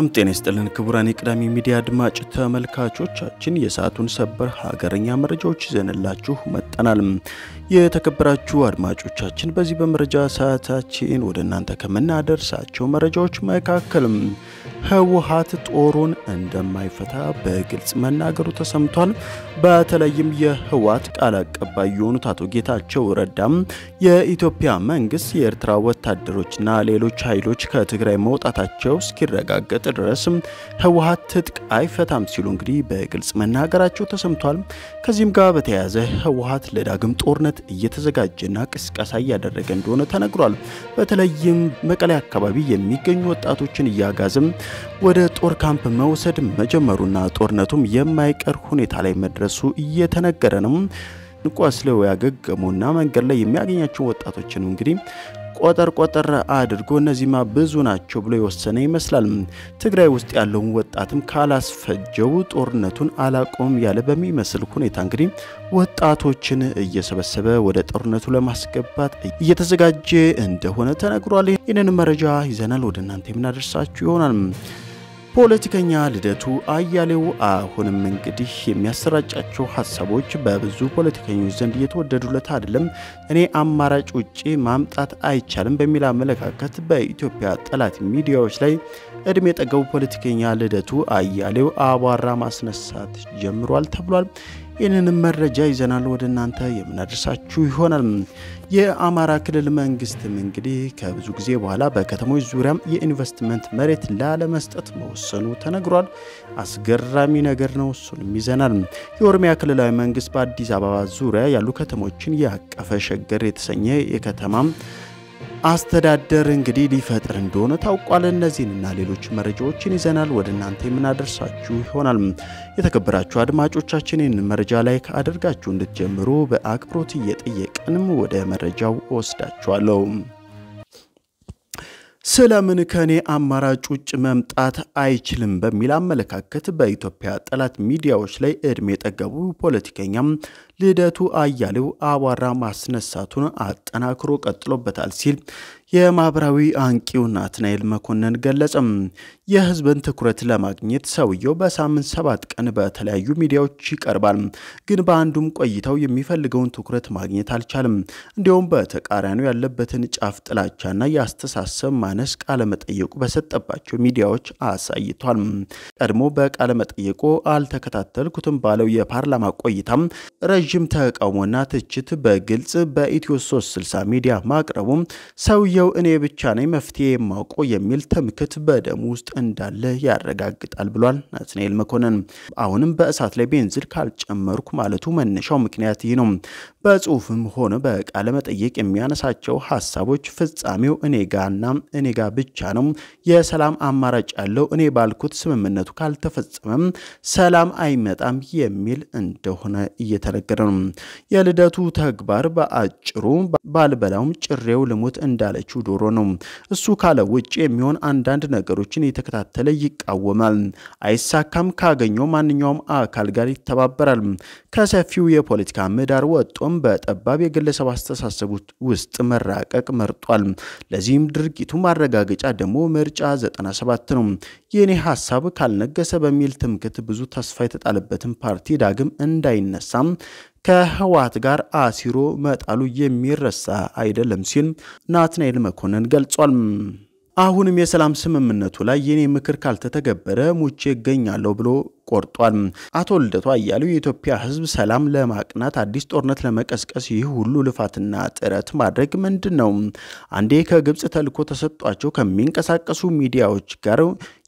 በጣም ጤና ይስጥልን ክቡራን የቅዳሜ ሚዲያ አድማጭ ተመልካቾቻችን፣ የሰዓቱን ሰበር ሀገረኛ መረጃዎች ይዘንላችሁ መጠናል። የተከበራችሁ አድማጮቻችን፣ በዚህ በመረጃ ሰዓታችን ወደ እናንተ ከምናደርሳቸው መረጃዎች መካከልም ህወሓት ጦሩን እንደማይፈታ በግልጽ መናገሩ ተሰምቷል። በተለይም የህወሓት ቃል አቀባይ የሆኑት አቶ ጌታቸው ረዳም የኢትዮጵያ መንግስት የኤርትራ ወታደሮችና ሌሎች ኃይሎች ከትግራይ መውጣታቸው እስኪረጋገጥ ድረስም ህወሀት ትጥቅ አይፈታም ሲሉ እንግዲህ በግልጽ መናገራቸው ተሰምቷል። ከዚህም ጋር በተያያዘ ህወሀት ለዳግም ጦርነት እየተዘጋጀና ቅስቀሳ እያደረገ እንደሆነ ተነግሯል። በተለይም መቀሌ አካባቢ የሚገኙ ወጣቶችን እያጋዝም ወደ ጦር ካምፕ መውሰድ መጀመሩና ጦርነቱም የማይቀር ሁኔታ ላይ መድረሱ እየተነገረ ነው። ንቁ ያገገሙና መንገድ ላይ የሚያገኛቸው ወጣቶችን እንግዲህ ቆጠር ቆጠር አድርጎ እነዚህማ ብዙ ናቸው ብሎ የወሰነ ይመስላል። ትግራይ ውስጥ ያለውን ወጣትም ካላስፈጀው ጦርነቱን አላቆም ያለ በሚመስል ሁኔታ እንግዲህ ወጣቶችን እየሰበሰበ ወደ ጦርነቱ ለማስገባት እየተዘጋጀ እንደሆነ ተነግሯል። ይህንን መረጃ ይዘናል ወደ እናንተ የምናደርሳችሁ ይሆናል። ፖለቲከኛ ልደቱ አያሌው አሁንም እንግዲህ የሚያሰራጫቸው ሀሳቦች በብዙ ፖለቲከኞች ዘንድ እየተወደዱለት አይደለም። እኔ አማራጭ ውጭ ማምጣት አይቻልም በሚል አመለካከት በኢትዮጵያ ጠላት ሚዲያዎች ላይ ዕድሜ ጠገቡ ፖለቲከኛ ልደቱ አያሌው አቧራ ማስነሳት ጀምሯል ተብሏል። ይህንንም መረጃ ይዘናል ወደ እናንተ የምናደርሳችሁ ይሆናል። የአማራ ክልል መንግስትም እንግዲህ ከብዙ ጊዜ በኋላ በከተሞች ዙሪያም የኢንቨስትመንት መሬት ላለመስጠት መወሰኑ ተነግሯል። አስገራሚ ነገር ነው። እሱንም ይዘናል። የኦሮሚያ ክልላዊ መንግስት በአዲስ አበባ ዙሪያ ያሉ ከተሞችን ያቀፈ ሸገር የተሰኘ የከተማም አስተዳደር እንግዲህ ሊፈጥር እንደሆነ ታውቋል። እነዚህንና ሌሎች መረጃዎችን ይዘናል ወደ እናንተ የምናደርሳችሁ ይሆናል። የተከበራችሁ አድማጮቻችን ይህንን መረጃ ላይክ አድርጋችሁ እንድትጀምሩ በአክብሮት እየጠየቀንም ወደ መረጃው ወስዳችኋለሁ። ስለምን ከኔ አማራጭ ውጭ መምጣት አይችልም በሚል አመለካከት በኢትዮጵያ ጠላት ሚዲያዎች ላይ እድሜ የጠገቡ ፖለቲከኛም ልደቱ አያሌው አቧራ ማስነሳቱን አጠናክሮ ቀጥሎበታል ሲል የማኅበራዊ አንቂው ናትናኤል መኮንን ገለጸም። የህዝብን ትኩረት ለማግኘት ሰውየው በሳምንት ሰባት ቀን በተለያዩ ሚዲያዎች ይቀርባል። ግን በአንዱም ቆይታው የሚፈልገውን ትኩረት ማግኘት አልቻልም። እንዲሁም በተቃራኒው ያለበትን ጫፍ ጥላቻና የአስተሳሰብ ማነስ ቃለመጠየቁ በሰጠባቸው ሚዲያዎች አሳይቷል። ቀድሞ በቃለመጠየቁ አልተከታተልኩትም ባለው የፓርላማ ቆይታም ረዥም ተቃውሞና ትችት በግልጽ በኢትዮ 360 ሚዲያ ማቅረቡም ሰውየ ሰውየው እኔ ብቻ ነኝ መፍትሄ የማውቀው የሚል ትምክት በደሙ ውስጥ እንዳለ ያረጋግጣል ብሏል ናትናኤል መኮንን። አሁንም በእሳት ላይ ቤንዝል ካልጨመርኩ ማለቱ መነሻው ምክንያት ይህ ነው። በጽሁፍም ሆነ በቃለ መጠይቅ የሚያነሳቸው ሀሳቦች ፍጻሜው እኔ ጋና እኔ ጋ ብቻ ነው። የሰላም አማራጭ ያለው እኔ ባልኩት ስምምነቱ ካልተፈጸመም ሰላም አይመጣም የሚል እንደሆነ እየተነገረ ነው። የልደቱ ተግባር በአጭሩ ባልበላውም ጭሬው ልሙት እንዳለችው ዶሮ ነው። እሱ ካለ ውጭ የሚሆን አንዳንድ ነገሮችን የተከታተለ ይቃወማል። አይሳካም ካገኘው ማንኛውም አካል ጋር ይተባበራል። ከሰፊው የፖለቲካ ምህዳር ወጥቶም በጠባብ የግለሰብ አስተሳሰብ ውስጥ መራቀቅ መርጧል። ለዚህም ድርጊቱ ማረጋገጫ ደግሞ ምርጫ 97 ነው። የኔ ሀሳብ ካልነገሰ በሚል ትምክት ብዙ ተስፋ የተጣለበትን ፓርቲ ዳግም እንዳይነሳም ከህወሓት ጋር አሲሮ መጣሉ የሚረሳ አይደለም ሲል ናትናኤል መኮንን ገልጿል። አሁንም የሰላም ስምምነቱ ላይ የኔ ምክር ካልተተገበረ ሙቼ እገኛለሁ ብሎ ቆርጧል። አቶ ልደቱ አያሌው የኢትዮጵያ ህዝብ ሰላም ለማቅናት አዲስ ጦርነት ለመቀስቀስ ይህ ሁሉ ልፋትና ጥረት ማድረግ ምንድን ነው? አንዴ ከግብፅ ተልኮ ተሰጧቸው ከሚንቀሳቀሱ ሚዲያዎች ጋር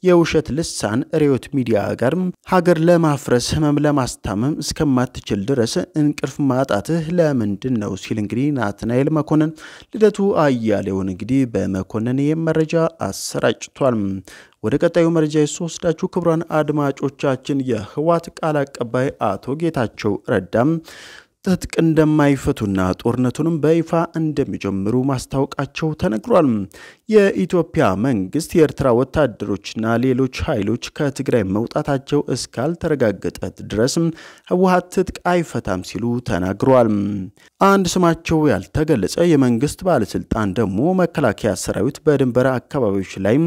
የውሸት ልሳን ሬዮት ሚዲያ ጋር ሀገር ለማፍረስ ህመም ለማስታመም እስከማትችል ድረስ እንቅልፍ ማጣትህ ለምንድን ነው ሲል እንግዲህ ናትናኤል መኮንን ልደቱ አያሌውን እንግዲህ በመኮንን የመረጃ አሰራጭቷል። ወደ ቀጣዩ መረጃ የስወስዳችሁ ክቡራን አድማጮቻችን የህወሓት ቃል አቀባይ አቶ ጌታቸው ረዳም ትጥቅ እንደማይፈቱና ጦርነቱንም በይፋ እንደሚጀምሩ ማስታወቃቸው ተነግሯል። የኢትዮጵያ መንግስት የኤርትራ ወታደሮችና ሌሎች ኃይሎች ከትግራይ መውጣታቸው እስካልተረጋገጠ ድረስም ህወሀት ትጥቅ አይፈታም ሲሉ ተናግረዋል። አንድ ስማቸው ያልተገለጸ የመንግስት ባለስልጣን ደግሞ መከላከያ ሰራዊት በድንበር አካባቢዎች ላይ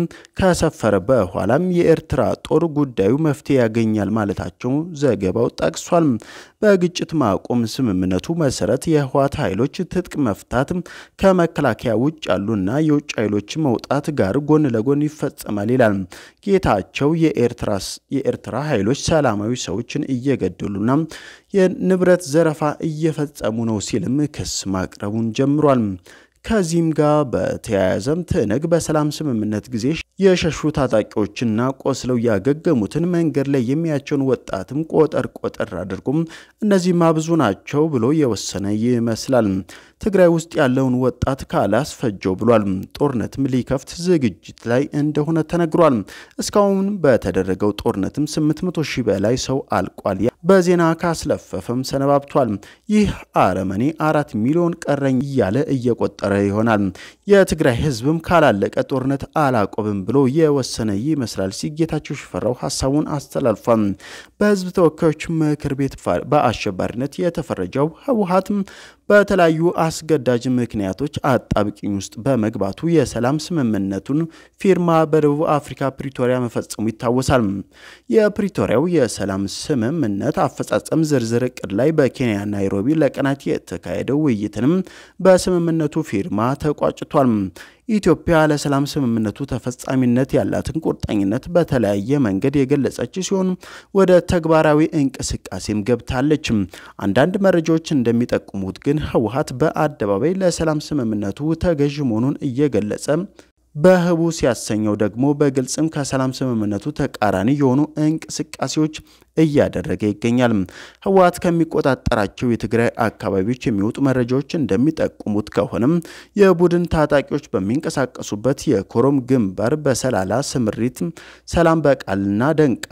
ከሰፈረ በኋላም የኤርትራ ጦር ጉዳዩ መፍትሄ ያገኛል ማለታቸው ዘገባው ጠቅሷል። በግጭት ማቆም ስምምነቱ መሰረት የህወሀት ኃይሎች ትጥቅ መፍታት ከመከላከያ ውጭ ያሉና የውጭ ኃይሎች መውጣት ጋር ጎን ለጎን ይፈጸማል ይላል። ጌታቸው የኤርትራ ኃይሎች ሰላማዊ ሰዎችን እየገደሉና የንብረት ዘረፋ እየፈጸሙ ነው ሲልም ክስ ማቅረቡን ጀምሯል። ከዚህም ጋር በተያያዘም ትንግ በሰላም ስምምነት ጊዜ የሸሹ ታጣቂዎችና ቆስለው ያገገሙትን መንገድ ላይ የሚያቸውን ወጣትም ቆጠር ቆጠር አድርጎም እነዚህማ ብዙ ናቸው ብሎ የወሰነ ይመስላል። ትግራይ ውስጥ ያለውን ወጣት ካላስፈጀው ብሏል። ጦርነትም ሊከፍት ዝግጅት ላይ እንደሆነ ተነግሯል። እስካሁን በተደረገው ጦርነትም 800 ሺህ በላይ ሰው አልቋል። በዜና ካስለፈፈም ሰነባብቷል። ይህ አረመኔ አራት ሚሊዮን ቀረኝ እያለ እየቆጠረ ይሆናል። የትግራይ ህዝብም ካላለቀ ጦርነት አላቆብም ብሎ የወሰነ ይመስላል ሲል ጌታቸው ሽፈራው ሀሳቡን አስተላልፏል። በህዝብ ተወካዮች ምክር ቤት በአሸባሪነት የተፈረጀው ህወሀት በተለያዩ አስገዳጅ ምክንያቶች አጣብቂኝ ውስጥ በመግባቱ የሰላም ስምምነቱን ፊርማ በደቡብ አፍሪካ ፕሪቶሪያ መፈጸሙ ይታወሳል። የፕሪቶሪያው የሰላም ስምምነት አፈጻጸም ዝርዝር እቅድ ላይ በኬንያ ናይሮቢ ለቀናት የተካሄደው ውይይትንም በስምምነቱ ፊርማ ተቋጭቷል። ኢትዮጵያ ለሰላም ስምምነቱ ተፈጻሚነት ያላትን ቁርጠኝነት በተለያየ መንገድ የገለጸች ሲሆን ወደ ተግባራዊ እንቅስቃሴም ገብታለች። አንዳንድ መረጃዎች እንደሚጠቁሙት ግን ህወሀት በአደባባይ ለሰላም ስምምነቱ ተገዥ መሆኑን እየገለጸ በህቡ ሲያሰኘው ደግሞ በግልጽም ከሰላም ስምምነቱ ተቃራኒ የሆኑ እንቅስቃሴዎች እያደረገ ይገኛል። ህወሓት ከሚቆጣጠራቸው የትግራይ አካባቢዎች የሚወጡ መረጃዎች እንደሚጠቁሙት ከሆነም የቡድን ታጣቂዎች በሚንቀሳቀሱበት የኮረም ግንባር፣ በሰላላ፣ ስምሪት፣ ሰላም በቃልና ደንቃ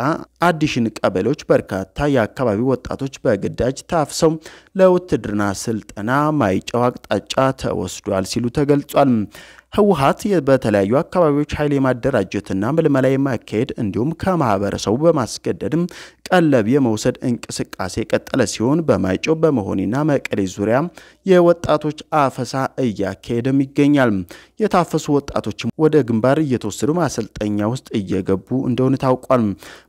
አዲሽን ቀበሌዎች በርካታ የአካባቢ ወጣቶች በግዳጅ ታፍሰው ለውትድርና ስልጠና ማይጨው አቅጣጫ ተወስዷል ሲሉ ተገልጿል። ህወሀት በተለያዩ አካባቢዎች ኃይል የማደራጀትና ምልመላ የማካሄድ እንዲሁም ከማህበረሰቡ በማስገደድም ቀለብ የመውሰድ እንቅስቃሴ ቀጠለ ሲሆን በማይጨው በመሆኒና መቀሌ ዙሪያ የወጣቶች አፈሳ እያካሄደም ይገኛል። የታፈሱ ወጣቶችም ወደ ግንባር እየተወሰዱ ማሰልጠኛ ውስጥ እየገቡ እንደሆነ ታውቋል።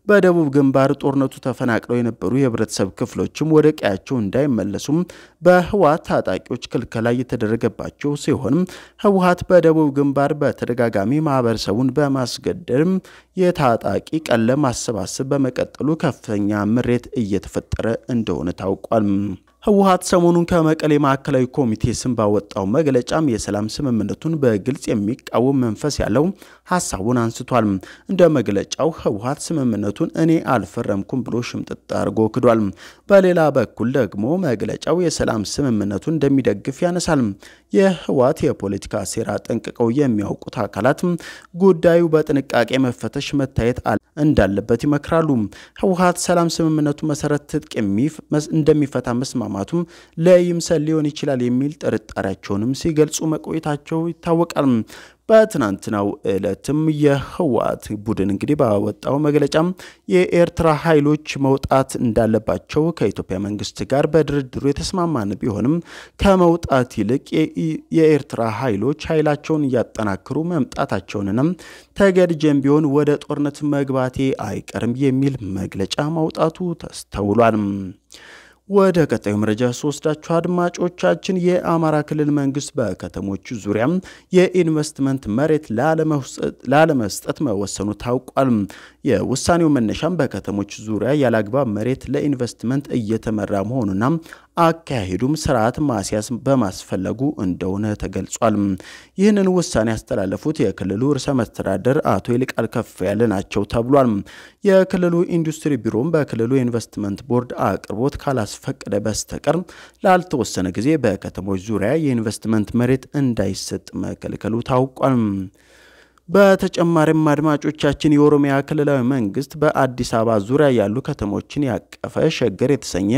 በደቡብ ግንባር ጦርነቱ ተፈናቅለው የነበሩ የህብረተሰብ ክፍሎችም ወደ ቀያቸው እንዳይመለሱም በህወሓት ታጣቂዎች ክልከላ እየተደረገባቸው ሲሆን ህወሓት በደቡብ ግንባር በተደጋጋሚ ማህበረሰቡን በማስገደድም የታጣቂ ቀለም ማሰባሰብ በመቀጠሉ ከፍ ከፍተኛ ምሬት እየተፈጠረ እንደሆነ ታውቋል። ህወሀት ሰሞኑን ከመቀሌ ማዕከላዊ ኮሚቴ ስም ባወጣው መግለጫም የሰላም ስምምነቱን በግልጽ የሚቃወም መንፈስ ያለው ሀሳቡን አንስቷል። እንደ መግለጫው ህወሀት ስምምነቱን እኔ አልፈረምኩም ብሎ ሽምጥጥ አድርጎ ክዷል። በሌላ በኩል ደግሞ መግለጫው የሰላም ስምምነቱን እንደሚደግፍ ያነሳል። የህወሓት የፖለቲካ ሴራ ጠንቅቀው የሚያውቁት አካላት ጉዳዩ በጥንቃቄ መፈተሽ መታየት እንዳለበት ይመክራሉ። ህወሓት ሰላም ስምምነቱ መሰረት ትጥቅ እንደሚፈታ መስማማቱም ለይምሰል ሊሆን ይችላል የሚል ጥርጣሬያቸውንም ሲገልጹ መቆየታቸው ይታወቃል። በትናንትናው ዕለትም የህወሓት ቡድን እንግዲህ ባወጣው መግለጫም የኤርትራ ኃይሎች መውጣት እንዳለባቸው ከኢትዮጵያ መንግስት ጋር በድርድሩ የተስማማን ቢሆንም ከመውጣት ይልቅ የኤርትራ ኃይሎች ኃይላቸውን እያጠናክሩ መምጣታቸውንንም ተገድጄም ቢሆን ወደ ጦርነት መግባቴ አይቀርም የሚል መግለጫ ማውጣቱ ተስተውሏል። ወደ ቀጣዩ መረጃ ስወስዳችሁ አድማጮቻችን የአማራ ክልል መንግስት በከተሞቹ ዙሪያ የኢንቨስትመንት መሬት ላለመስጠት መወሰኑ ታውቋል። የውሳኔው መነሻም በከተሞች ዙሪያ ያለአግባብ መሬት ለኢንቨስትመንት እየተመራ መሆኑና አካሄዱም ስርዓት ማስያዝ በማስፈለጉ እንደሆነ ተገልጿል። ይህንን ውሳኔ ያስተላለፉት የክልሉ ርዕሰ መስተዳደር አቶ ይልቃል ከፍ ያለ ናቸው ተብሏል። የክልሉ ኢንዱስትሪ ቢሮም በክልሉ ኢንቨስትመንት ቦርድ አቅርቦት ካላስፈቀደ በስተቀር ላልተወሰነ ጊዜ በከተሞች ዙሪያ የኢንቨስትመንት መሬት እንዳይሰጥ መከልከሉ ታውቋል። በተጨማሪም አድማጮቻችን የኦሮሚያ ክልላዊ መንግስት በአዲስ አበባ ዙሪያ ያሉ ከተሞችን ያቀፈ ሸገር የተሰኘ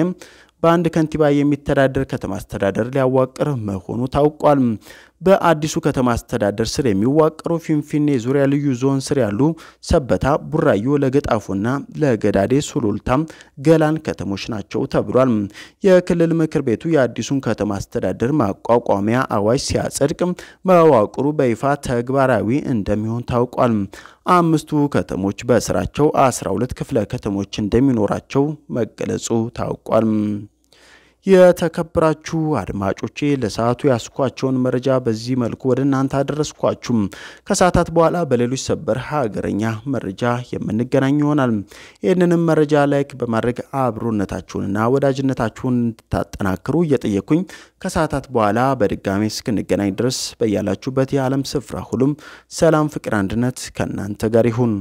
በአንድ ከንቲባ የሚተዳደር ከተማ አስተዳደር ሊያዋቅር መሆኑ ታውቋል። በአዲሱ ከተማ አስተዳደር ስር የሚዋቀሩ ፊንፊኔ ዙሪያ ልዩ ዞን ስር ያሉ ሰበታ፣ ቡራዮ፣ ለገጣፉና ለገዳዴ፣ ሱሉልታ፣ ገላን ከተሞች ናቸው ተብሏል። የክልል ምክር ቤቱ የአዲሱን ከተማ አስተዳደር ማቋቋሚያ አዋጅ ሲያጸድቅ መዋቅሩ በይፋ ተግባራዊ እንደሚሆን ታውቋል። አምስቱ ከተሞች በስራቸው 12 ክፍለ ከተሞች እንደሚኖራቸው መገለጹ ታውቋል። የተከበራችሁ አድማጮቼ ለሰዓቱ ያስኳቸውን መረጃ በዚህ መልኩ ወደ እናንተ አደረስኳችሁም። ከሰዓታት በኋላ በሌሎች ሰበር ሀገረኛ መረጃ የምንገናኝ ይሆናል። ይህንንም መረጃ ላይክ በማድረግ አብሮነታችሁንና ወዳጅነታችሁን እንድታጠናክሩ እየጠየኩኝ ከሰዓታት በኋላ በድጋሚ እስክንገናኝ ድረስ በያላችሁበት የዓለም ስፍራ ሁሉም ሰላም፣ ፍቅር፣ አንድነት ከእናንተ ጋር ይሁን።